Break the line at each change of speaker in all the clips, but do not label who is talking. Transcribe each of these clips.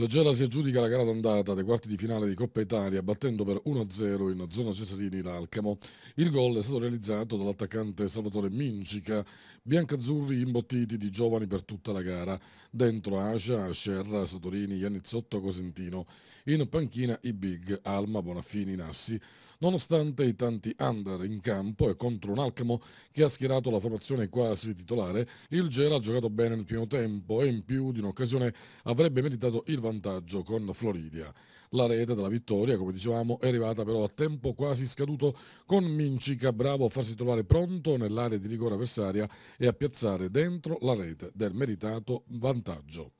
Il Gela si aggiudica la gara d'andata dei quarti di finale di Coppa Italia battendo per 1-0 in zona Cesarini l'Alcamo. Il gol è stato realizzato dall'attaccante Salvatore Mincica, biancazzurri imbottiti di giovani per tutta la gara, dentro Asia, Scerra, Satorini, Iannizzotto, Cosentino, in panchina i Big, Alma, Bonaffini, Nassi, nonostante i tanti under in campo e contro un Alcamo che ha schierato la formazione quasi titolare, il Gela ha giocato bene nel primo tempo e in più di un'occasione avrebbe meritato il vantaggio vantaggio con Floridia. La rete della vittoria, come dicevamo, è arrivata però a tempo quasi scaduto con Mincica, bravo a farsi trovare pronto nell'area di rigore avversaria e a piazzare dentro la rete del meritato vantaggio.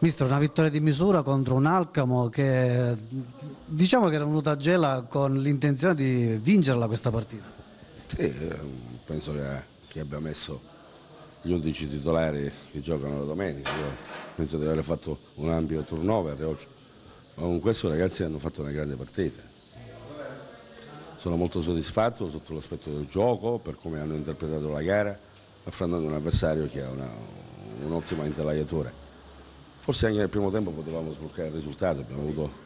Mister, una vittoria di misura contro un Alcamo che diciamo che era venuto a Gela con l'intenzione di vincerla questa partita.
Sì, eh, penso che, che abbia messo gli 11 titolari che giocano la domenica. Io penso di aver fatto un ampio turnover Ma con questo ragazzi hanno fatto una grande partita. Sono molto soddisfatto sotto l'aspetto del gioco, per come hanno interpretato la gara, affrontando un avversario che ha un'ottima un intelaiatura. Forse anche nel primo tempo potevamo sbloccare il risultato, abbiamo avuto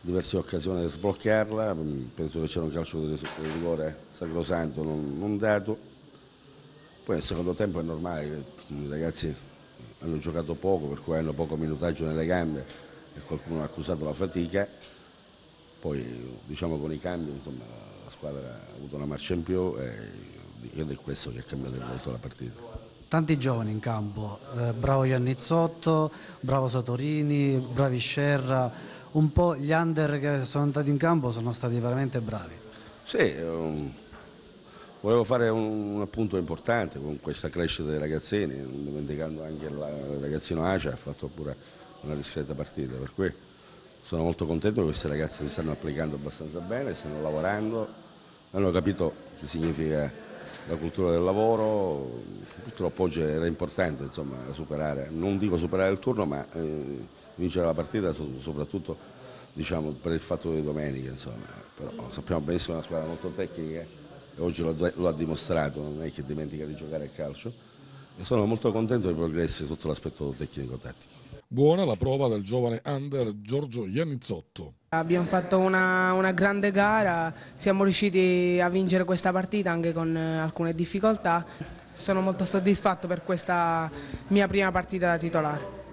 diverse occasioni per sbloccarla, mm, penso che c'era un calcio di rigore sacrosanto non, non dato poi nel secondo tempo è normale, i ragazzi hanno giocato poco, per cui hanno poco minutaggio nelle gambe e qualcuno ha accusato la fatica. Poi diciamo con i cambi insomma, la squadra ha avuto una marcia in più ed è questo che ha cambiato molto la partita
tanti giovani in campo, eh, bravo Giannizzotto, bravo Satorini, bravi Scerra, un po' gli under che sono andati in campo sono stati veramente bravi.
Sì, um, Volevo fare un, appunto importante con questa crescita dei ragazzini, dimenticando anche il ragazzino Acia, ha fatto pure una discreta partita, per cui sono molto contento che questi ragazzi si stanno applicando abbastanza bene, stanno lavorando, hanno capito che significa la cultura del lavoro, purtroppo oggi era importante insomma, superare, non dico superare il turno, ma eh, vincere la partita soprattutto diciamo, per il fatto di domenica, insomma. però sappiamo benissimo che è una squadra molto tecnica oggi lo, lo, ha dimostrato, non è che dimentica di giocare a calcio. E sono molto contento dei progressi sotto l'aspetto tecnico-tattico.
Buona la prova del giovane under Giorgio Iannizzotto. Abbiamo fatto una, una, grande gara, siamo riusciti a vincere questa partita anche con eh, alcune difficoltà. Sono molto soddisfatto per questa mia prima partita da titolare.